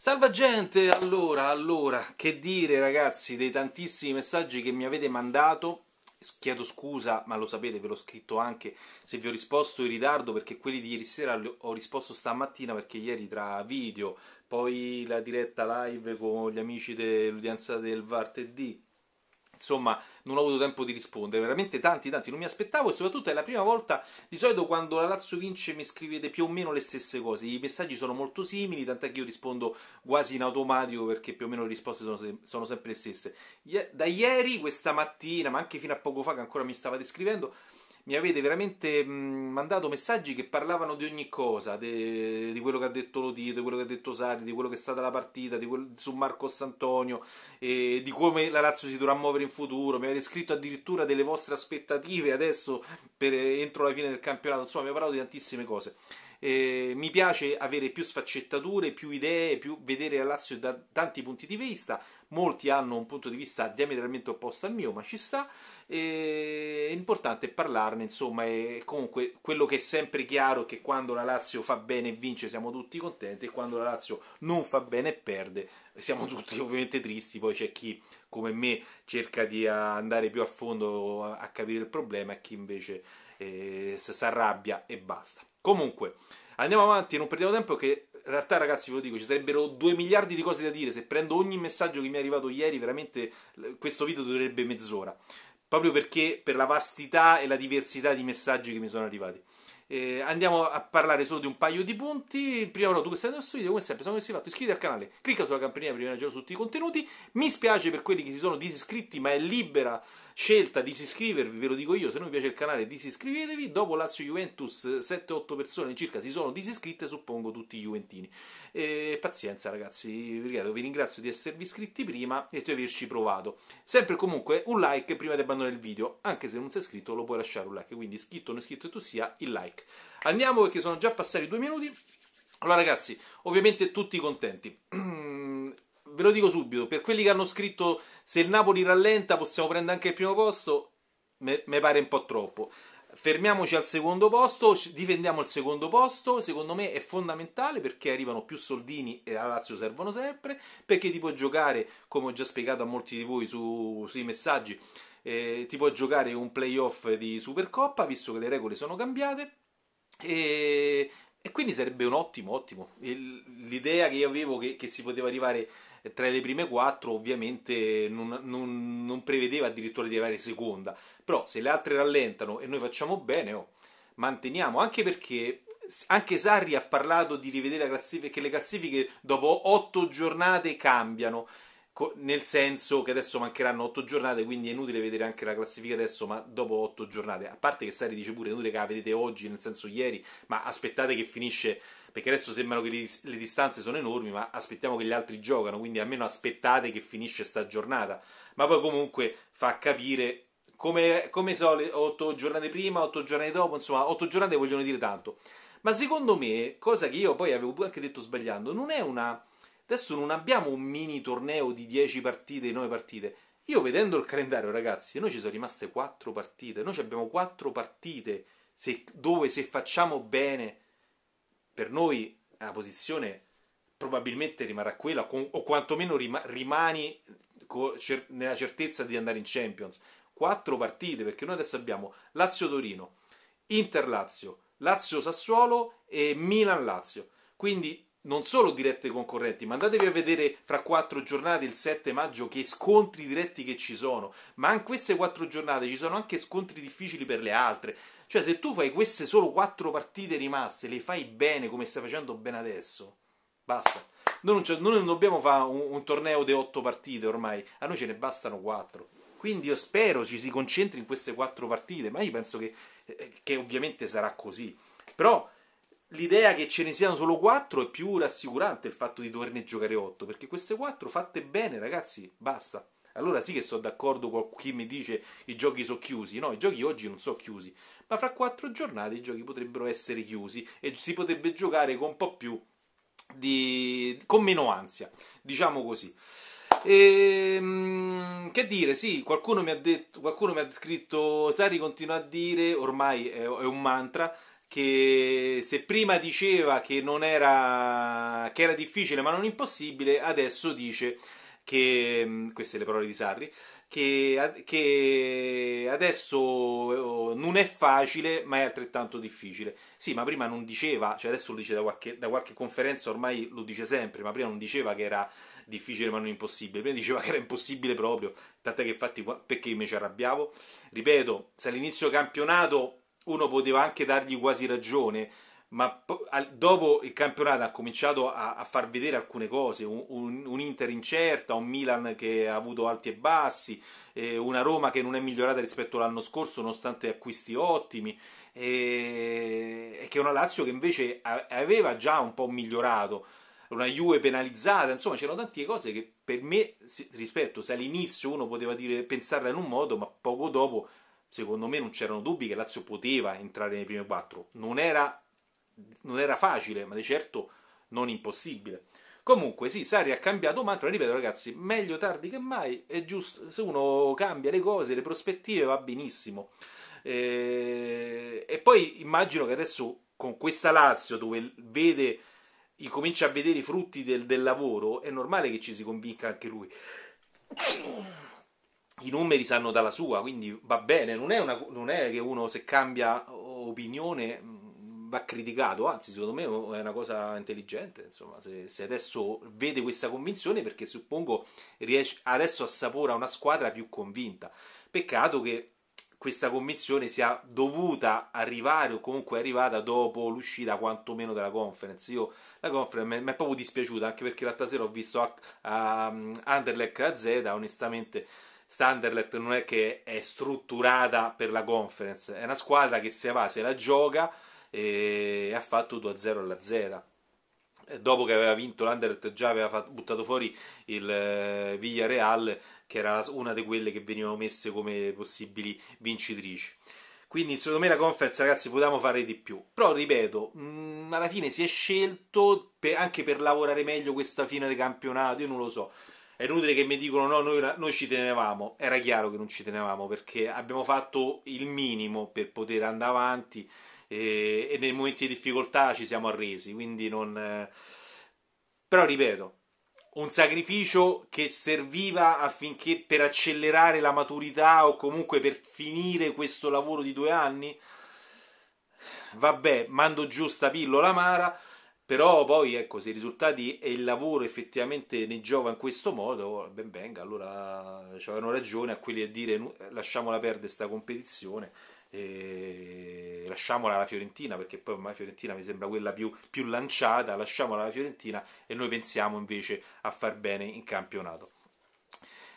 Salva gente, allora, allora, che dire ragazzi dei tantissimi messaggi che mi avete mandato, chiedo scusa, ma lo sapete, ve l'ho scritto anche se vi ho risposto in ritardo perché quelli di ieri sera ho risposto stamattina perché ieri tra video, poi la diretta live con gli amici dell'udienza del Vartedì, insomma non ho avuto tempo di rispondere, veramente tanti tanti, non mi aspettavo e soprattutto è la prima volta, di solito quando la Lazio vince mi scrivete più o meno le stesse cose, i messaggi sono molto simili, tant'è che io rispondo quasi in automatico perché più o meno le risposte sono, se- sono sempre le stesse. da ieri, questa mattina, ma anche fino a poco fa che ancora mi stavate scrivendo, mi avete veramente mm, mandato messaggi che parlavano di ogni cosa, de, di quello che ha detto Lodito, di quello che ha detto Sari, di quello che è stata la partita, quello, su Marcos Antonio, eh, di come la Lazio si dovrà muovere in futuro, mi avete scritto addirittura delle vostre aspettative adesso per, entro la fine del campionato, insomma mi ha parlato di tantissime cose eh, mi piace avere più sfaccettature, più idee, più vedere la Lazio da tanti punti di vista. Molti hanno un punto di vista diametralmente opposto al mio, ma ci sta. E eh, è importante parlarne, insomma, e comunque quello che è sempre chiaro è che quando la Lazio fa bene e vince siamo tutti contenti e quando la Lazio non fa bene e perde siamo tutti ovviamente tristi, poi c'è chi come me cerca di andare più a fondo a capire il problema e chi invece eh, si arrabbia e basta. Comunque, andiamo avanti, e non perdiamo tempo che in realtà ragazzi ve lo dico, ci sarebbero 2 miliardi di cose da dire, se prendo ogni messaggio che mi è arrivato ieri, veramente questo video durerebbe mezz'ora, proprio perché per la vastità e la diversità di messaggi che mi sono arrivati. Eh, andiamo a parlare solo di un paio di punti. Prima però, tu che sei nel nostro video, come sempre, se non avessi fatto, iscriviti al canale, clicca sulla campanella per rimanere aggiornato su tutti i contenuti. Mi spiace per quelli che si sono disiscritti, ma è libera scelta disiscrivervi, ve lo dico io, se non vi piace il canale disiscrivetevi, dopo Lazio Juventus 7-8 persone circa si sono disiscritte, suppongo tutti i Juventini. E, pazienza ragazzi, vi ringrazio di esservi iscritti prima e di averci provato. Sempre comunque un like prima di abbandonare il video, anche se non sei iscritto lo puoi lasciare un like, quindi iscritto o non iscritto tu sia il like. Andiamo perché sono già passati due minuti. Allora ragazzi, ovviamente tutti contenti. ve lo dico subito, per quelli che hanno scritto se il Napoli rallenta possiamo prendere anche il primo posto, mi pare un po' troppo. Fermiamoci al secondo posto, difendiamo il secondo posto, secondo me è fondamentale perché arrivano più soldini e alla Lazio servono sempre, perché ti può giocare, come ho già spiegato a molti di voi su, sui messaggi, eh, ti può giocare un playoff di Supercoppa, visto che le regole sono cambiate, e, e quindi sarebbe un ottimo, ottimo. Il, l'idea che io avevo che, che si poteva arrivare eh, tra le prime quattro ovviamente non, non, non, prevedeva addirittura di arrivare seconda, però se le altre rallentano e noi facciamo bene, oh, manteniamo, anche perché anche Sarri ha parlato di rivedere la classifica che le classifiche dopo otto giornate cambiano, nel senso che adesso mancheranno 8 giornate, quindi è inutile vedere anche la classifica adesso, ma dopo 8 giornate. A parte che Sari dice pure, è inutile che la vedete oggi, nel senso ieri, ma aspettate che finisce, perché adesso sembrano che le, le distanze sono enormi, ma aspettiamo che gli altri giocano, quindi almeno aspettate che finisce sta giornata. Ma poi comunque fa capire come, come so, 8 giornate prima, 8 giornate dopo, insomma, 8 giornate vogliono dire tanto. Ma secondo me, cosa che io poi avevo anche detto sbagliando, non è una Adesso non abbiamo un mini torneo di 10 partite, 9 partite. Io vedendo il calendario, ragazzi, noi ci sono rimaste 4 partite. Noi abbiamo 4 partite se, dove se facciamo bene, per noi la posizione probabilmente rimarrà quella, o quantomeno rimani nella certezza di andare in Champions. 4 partite, perché noi adesso abbiamo Lazio-Torino, Inter-Lazio, Lazio-Sassuolo e Milan-Lazio. Quindi non solo dirette concorrenti, ma andatevi a vedere fra quattro giornate il 7 maggio che scontri diretti che ci sono, ma in queste quattro giornate ci sono anche scontri difficili per le altre. Cioè, se tu fai queste solo quattro partite rimaste, le fai bene come stai facendo bene adesso, basta. Noi non, noi non dobbiamo fare un, un torneo di otto partite ormai, a noi ce ne bastano quattro. Quindi io spero ci si concentri in queste quattro partite, ma io penso che, eh, che ovviamente sarà così. Però l'idea che ce ne siano solo 4 è più rassicurante il fatto di doverne giocare 8, perché queste 4 fatte bene, ragazzi, basta. Allora sì che sono d'accordo con chi mi dice i giochi sono chiusi, no, i giochi oggi non sono chiusi, ma fra 4 giornate i giochi potrebbero essere chiusi e si potrebbe giocare con un po' più di... con meno ansia, diciamo così. E, ehm, che dire, sì, qualcuno mi ha detto, qualcuno mi ha scritto, Sari continua a dire, ormai è, è un mantra, che se prima diceva che non era che era difficile ma non impossibile, adesso dice che mm, queste le parole di Sarri che, che adesso oh, non è facile ma è altrettanto difficile sì ma prima non diceva cioè adesso lo dice da qualche, da qualche conferenza ormai lo dice sempre ma prima non diceva che era difficile ma non impossibile. Prima diceva che era impossibile proprio, tant'è che infatti perché mi ci arrabbiavo? Ripeto, se all'inizio campionato uno poteva anche dargli quasi ragione, ma po- al- dopo il campionato ha cominciato a, a far vedere alcune cose, un-, un-, un, Inter incerta, un Milan che ha avuto alti e bassi, eh, una Roma che non è migliorata rispetto all'anno scorso nonostante acquisti ottimi, eh, e che è una Lazio che invece a- aveva già un po' migliorato, una Juve penalizzata, insomma c'erano tante cose che per me, rispetto, se all'inizio uno poteva dire, pensarla in un modo, ma poco dopo secondo me non c'erano dubbi che Lazio poteva entrare nei primi quattro. Non era, non era facile, ma di certo non impossibile. Comunque, sì, Sari ha cambiato mantra, ripeto ragazzi, meglio tardi che mai, è giusto, se uno cambia le cose, le prospettive va benissimo. E, eh, e poi immagino che adesso con questa Lazio dove vede, comincia a vedere i frutti del, del lavoro, è normale che ci si convinca anche lui i numeri sanno dalla sua, quindi va bene, non è, una, non è che uno se cambia opinione mm, va criticato, anzi secondo me oh, è una cosa intelligente, insomma, se, se adesso vede questa convinzione perché suppongo riesce, adesso assapora una squadra più convinta. Peccato che questa convinzione sia dovuta arrivare o comunque è arrivata dopo l'uscita quantomeno della conference. Io la conference mi è proprio dispiaciuta anche perché l'altra sera ho visto a, a, mm, Anderlecht a Z, onestamente Standerlet non è che è strutturata per la conference, è una squadra che se va, se la gioca e ha fatto 2-0 alla Z. Dopo che aveva vinto l'Anderlet già aveva fatto, buttato fuori il eh, Villarreal, che era una di quelle che venivano messe come possibili vincitrici. Quindi, secondo me, la conference, ragazzi, potevamo fare di più. Però, ripeto, mh, mm, alla fine si è scelto per, anche per lavorare meglio questa fine di campionato. Io non lo so. È inutile che mi dicono no, noi, noi ci tenevamo. Era chiaro che non ci tenevamo perché abbiamo fatto il minimo per poter andare avanti e, e nei momenti di difficoltà ci siamo arresi. Quindi non... Però ripeto, un sacrificio che serviva affinché per accelerare la maturità o comunque per finire questo lavoro di due anni? Vabbè, mando giù sta pillola amara però poi ecco se i risultati e il lavoro effettivamente ne giova in questo modo ben venga allora cioè, avevano ragione a quelli a dire lasciamola perdere questa competizione e lasciamola alla Fiorentina perché poi ormai Fiorentina mi sembra quella più, più lanciata lasciamola alla Fiorentina e noi pensiamo invece a far bene in campionato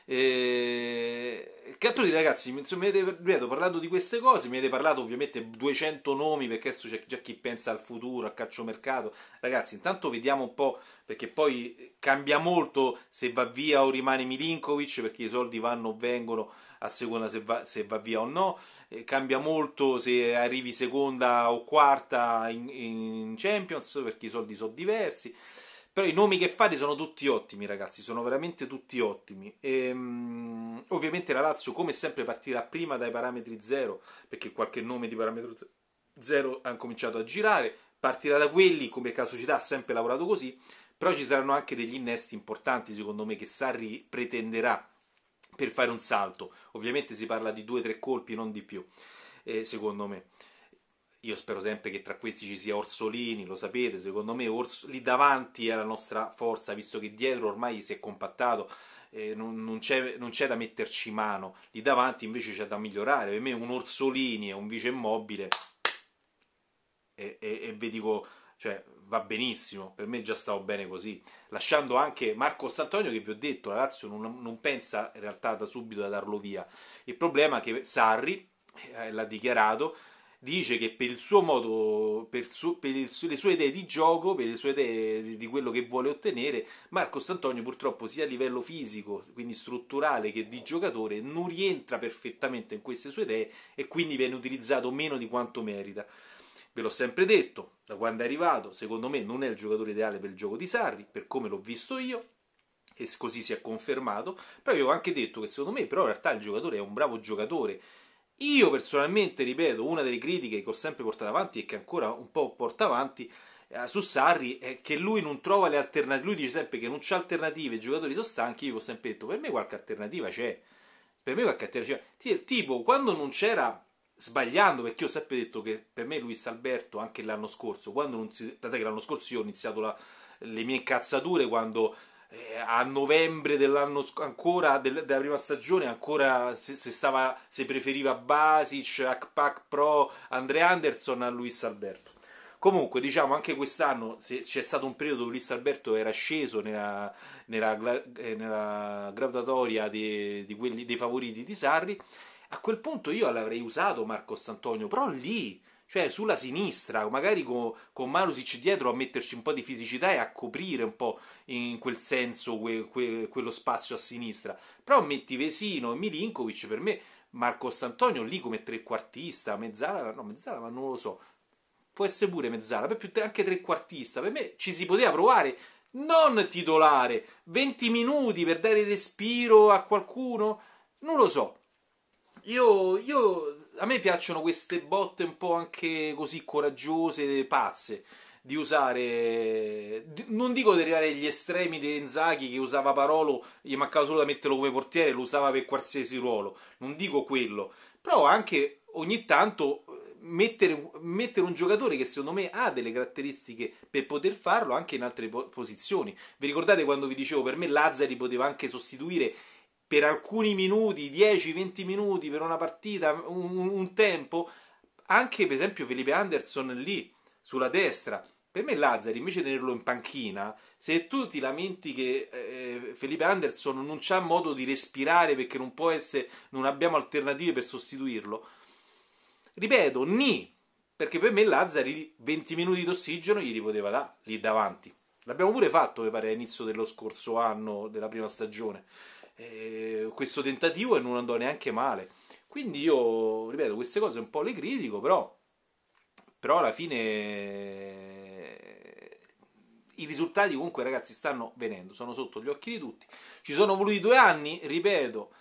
e... Eh, che altro di ragazzi, insomma, avete, ripeto, parlando di queste cose, mi avete parlato ovviamente 200 nomi perché adesso c'è già chi pensa al futuro, al calciomercato. Ragazzi, intanto vediamo un po' perché poi cambia molto se va via o rimane Milinkovic perché i soldi vanno o vengono a seconda se va, se va via o no. E eh, cambia molto se arrivi seconda o quarta in, in Champions perché i soldi sono diversi. Però i nomi che fate sono tutti ottimi, ragazzi, sono veramente tutti ottimi. E, um, ovviamente la Lazio, come sempre, partirà prima dai parametri zero, perché qualche nome di parametro zero ha cominciato a girare. Partirà da quelli, come la società ha sempre lavorato così, però ci saranno anche degli innesti importanti, secondo me, che Sarri pretenderà per fare un salto. Ovviamente si parla di due o tre colpi, non di più, eh, secondo me. Io spero sempre che tra questi ci sia Orsolini, lo sapete, secondo me Orso, lì davanti è la nostra forza, visto che dietro ormai si è compattato, eh, non, non, c'è, da metterci mano, lì davanti invece c'è da migliorare. Per me un Orsolini e un vice immobile, e, e, e vi dico, cioè, va benissimo, per me già stavo bene così. Lasciando anche Marco Santonio che vi ho detto, la Lazio non, non pensa in realtà da subito a darlo via. Il problema è che Sarri, eh, l'ha dichiarato, dice che per il suo modo, per, su, per il, le sue idee di gioco, per le sue idee di, di quello che vuole ottenere, Marco Sant'Antonio purtroppo sia a livello fisico, quindi strutturale, che di giocatore, non rientra perfettamente in queste sue idee e quindi viene utilizzato meno di quanto merita. Ve l'ho sempre detto, da quando è arrivato, secondo me non è il giocatore ideale per il gioco di Sarri, per come l'ho visto io, e così si è confermato. Però io ho anche detto che secondo me però in realtà il giocatore è un bravo giocatore io personalmente, ripeto, una delle critiche che ho sempre portato avanti e che ancora un po' porta avanti eh, su Sarri è che lui non trova le alternative. Lui dice sempre che non c'è alternative, i giocatori sono stanchi. Io ho sempre detto, per me qualche alternativa c'è. Per me qualche alternativa c'è. Tipo, quando non c'era sbagliando perché io ho sempre detto che per me Luis Alberto anche l'anno scorso quando non si, dato che l'anno scorso io ho iniziato la, le mie incazzature quando eh, a novembre dell'anno scorso, ancora del, della prima stagione, ancora se, se, stava, se preferiva Basic, Akpak Pro, Andre Anderson a Luis Alberto. Comunque, diciamo, anche quest'anno c'è stato un periodo dove Luis Alberto era sceso nella, nella, eh, nella graduatoria dei, dei, quelli, dei favoriti di Sarri. A quel punto io l'avrei usato Marcos Antonio, però lì cioè sulla sinistra, magari con, con Malusic dietro a metterci un po' di fisicità e a coprire un po' in quel senso que, que, quello spazio a sinistra. Però metti Vesino e Milinkovic per me. Marco Santonio lì come trequartista, mezzala, no, mezzala, ma non lo so. Può essere pure mezzala, per più anche trequartista. Per me ci si poteva provare non titolare, 20 minuti per dare respiro a qualcuno, non lo so. Io, io a me piacciono queste botte un po' anche così coraggiose, pazze di usare non dico di arrivare agli estremi di Enzaghi che usava Parolo gli mancava solo da metterlo come portiere lo usava per qualsiasi ruolo non dico quello però anche ogni tanto eh, mettere, mettere un giocatore che secondo me ha delle caratteristiche per poter farlo anche in altre posizioni vi ricordate quando vi dicevo per me Lazzari poteva anche sostituire per alcuni minuti, 10-20 minuti per una partita, un, un, tempo, anche per esempio Felipe Anderson lì sulla destra. Per me Lazzari invece di tenerlo in panchina, se tu ti lamenti che eh, Felipe Anderson non c'ha modo di respirare perché non può essere, non abbiamo alternative per sostituirlo, ripeto, ni, perché per me Lazzari 20 minuti d'ossigeno gli poteva dare lì davanti. L'abbiamo pure fatto, mi pare, all'inizio dello scorso anno, della prima stagione eh, questo tentativo e non andò neanche male. Quindi io, ripeto, queste cose un po' le critico, però, però alla fine eh, i risultati comunque ragazzi stanno venendo, sono sotto gli occhi di tutti. Ci sono voluti due anni, ripeto,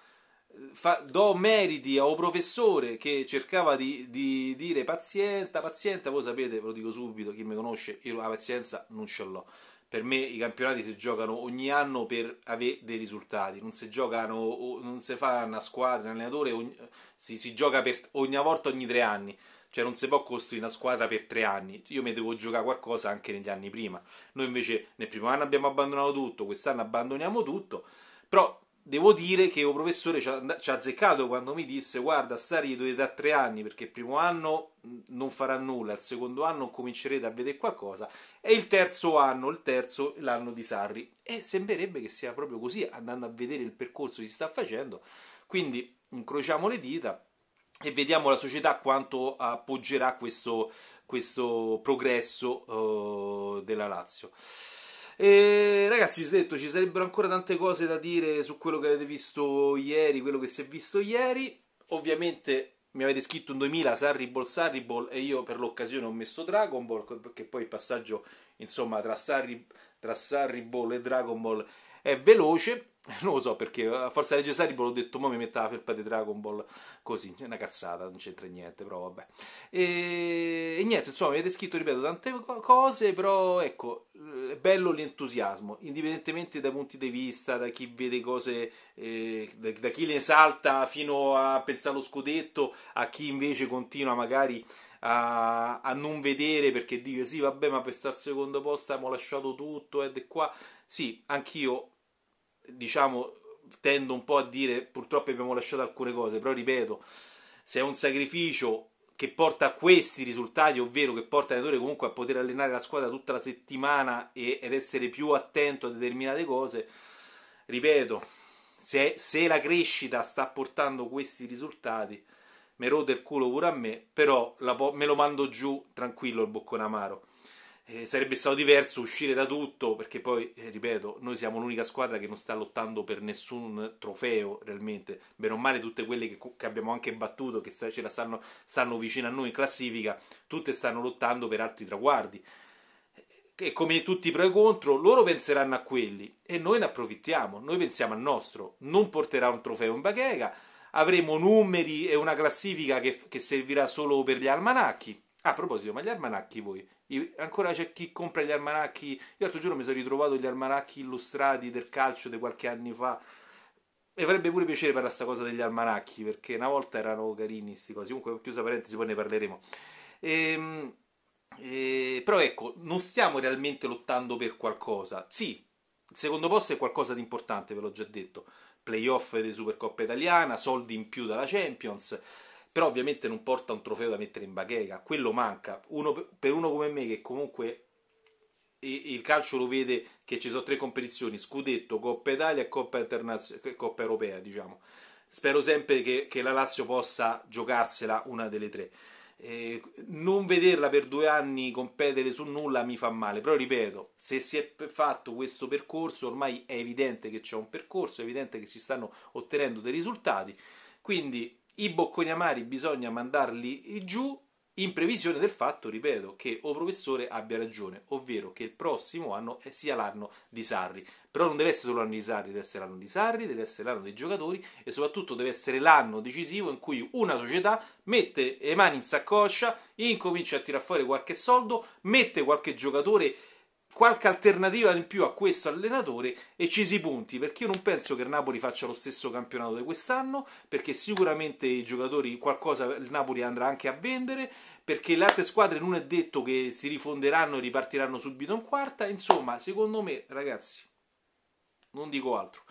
fa, do meriti a un professore che cercava di, di dire pazienza, pazienza, voi sapete, ve lo dico subito, chi mi conosce, io la pazienza non ce l'ho per me i campionati si giocano ogni anno per avere dei risultati, non si giocano, non si fa una squadra, un allenatore, ogni, si, si, gioca per, ogni volta ogni tre anni, cioè non si può costruire una squadra per tre anni, io mi devo giocare qualcosa anche negli anni prima, noi invece nel primo anno abbiamo abbandonato tutto, quest'anno abbandoniamo tutto, però devo dire che il professore ci ha, ci ha, azzeccato quando mi disse guarda stare gli dovete a tre anni perché il primo anno non farà nulla il secondo anno comincerete a vedere qualcosa e il terzo anno il terzo l'anno di Sarri e sembrerebbe che sia proprio così andando a vedere il percorso che si sta facendo quindi incrociamo le dita e vediamo la società quanto appoggerà questo, questo progresso uh, della Lazio. E ragazzi, ci ho detto, ci sarebbero ancora tante cose da dire su quello che avete visto ieri, quello che si è visto ieri. Ovviamente mi avete scritto un 2000 Ball Sarriball Ball e io per l'occasione ho messo Dragon Ball, perché poi il passaggio, insomma, tra, Sarri, tra Sarriball e Dragon Ball è veloce. non lo so perché a forza di leggere Cyborg ho detto ma mi metta la felpa di Dragon Ball così, è cioè, una cazzata, non c'entra niente però vabbè e, e niente insomma avete scritto ripeto tante cose però ecco è bello l'entusiasmo indipendentemente dai punti di vista da chi vede cose eh, da, da chi le salta fino a pensare allo scudetto a chi invece continua magari a, a, non vedere perché dice sì vabbè ma per stare al secondo posto abbiamo lasciato tutto ed è qua sì anch'io diciamo, tendo un po' a dire purtroppo abbiamo lasciato alcune cose, però ripeto, se è un sacrificio che porta a questi risultati, ovvero che porta l'allenatore comunque a poter allenare la squadra tutta la settimana e, ed essere più attento a determinate cose, ripeto, se, se la crescita sta portando questi risultati, mi rode il culo pure a me, però la, me lo mando giù tranquillo il boccone amaro eh, sarebbe stato diverso uscire da tutto perché poi, eh, ripeto, noi siamo l'unica squadra che non sta lottando per nessun trofeo realmente, bene o male tutte quelle che, che abbiamo anche battuto, che ce la stanno, stanno vicino a noi in classifica, tutte stanno lottando per altri traguardi. E come tutti i pro e contro, loro penseranno a quelli e noi ne approfittiamo, noi pensiamo al nostro, non porterà un trofeo in bacheca, avremo numeri e una classifica che, che servirà solo per gli almanacchi Ah, a proposito, ma gli armanacchi voi? ancora c'è chi compra gli armanacchi? Io l'altro giorno mi sono ritrovato gli armanacchi illustrati del calcio di qualche anno fa. Mi farebbe pure piacere parlare questa cosa degli armanacchi, perché una volta erano carini sti cose. Comunque, chiusa parentesi, poi ne parleremo. Ehm, eh, però ecco, non stiamo realmente lottando per qualcosa. Sì, il secondo posto è qualcosa di importante, ve l'ho già detto. Playoff di Supercoppa italiana, soldi in più dalla Champions però ovviamente non porta un trofeo da mettere in bacheca, quello manca. Uno, per uno come me che comunque il calcio lo vede che ci sono tre competizioni, scudetto, Coppa Italia e Coppa, eh, Coppa Europea, diciamo. Spero sempre che, che, la Lazio possa giocarsela una delle tre. Eh, non vederla per due anni competere su nulla mi fa male, però ripeto, se si è fatto questo percorso ormai è evidente che c'è un percorso, è evidente che si stanno ottenendo dei risultati, quindi i bocconi amari bisogna mandarli giù in previsione del fatto, ripeto, che o professore abbia ragione, ovvero che il prossimo anno sia l'anno di Sarri. Però non deve essere solo l'anno di Sarri, deve essere l'anno di Sarri, deve essere l'anno dei giocatori e soprattutto deve essere l'anno decisivo in cui una società mette le mani in saccoccia, incomincia a tirar fuori qualche soldo, mette qualche giocatore qualche alternativa in più a questo allenatore e ci si punti perché io non penso che il Napoli faccia lo stesso campionato di quest'anno perché sicuramente i giocatori qualcosa il Napoli andrà anche a vendere perché le altre squadre non è detto che si rifonderanno e ripartiranno subito in quarta insomma secondo me ragazzi non dico altro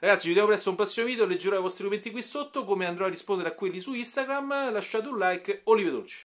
Ragazzi, ci vediamo presto un prossimo video, leggerò i vostri commenti qui sotto, come andrò a rispondere a quelli su Instagram, lasciate un like, olive dolci.